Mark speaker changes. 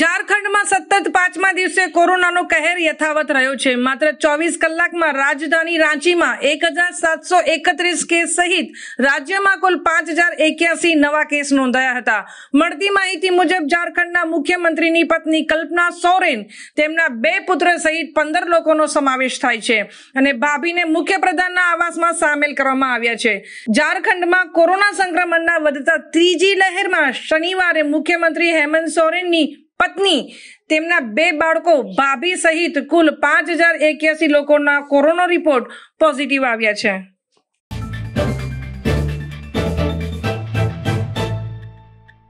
Speaker 1: ઝારખંડમાં સતત પાંચમા દિવસે કોરોનાનો કહેર યથાવત રહ્યો છે માત્ર ચોવીસ કલાકમાં રાજધાની રાંચીમાં એક હજાર સાતસો એકત્રીસ કેસ સહિત રાજ્યમાં કુલ પાંચ હજાર એક્યાસી નવા કેસ નોંધાયા હતા મળતી માહિતી મુજબ ઝારખંડના મુખ્યમંત્રીની પત્ની કલ્પના સોરેન તેમના બે પુત્ર સહિત પંદર લોકોનો સમાવેશ થાય છે અને ભાભીને મુખ્યપ્રધાનના આવાસમાં સામેલ કરવામાં આવ્યા છે ઝારખંડમાં કોરોના સંક્રમણના વધતા ત્રીજી લહેરમાં શનિવારે મુખ્યમંત્રી હેમંત સોરેનની પત્ની તેમના બે બાળકો ભાભી સહિત કુલ પાંચ હજાર એક્યાસી લોકોના કોરોના રિપોર્ટ પોઝિટિવ આવ્યા છે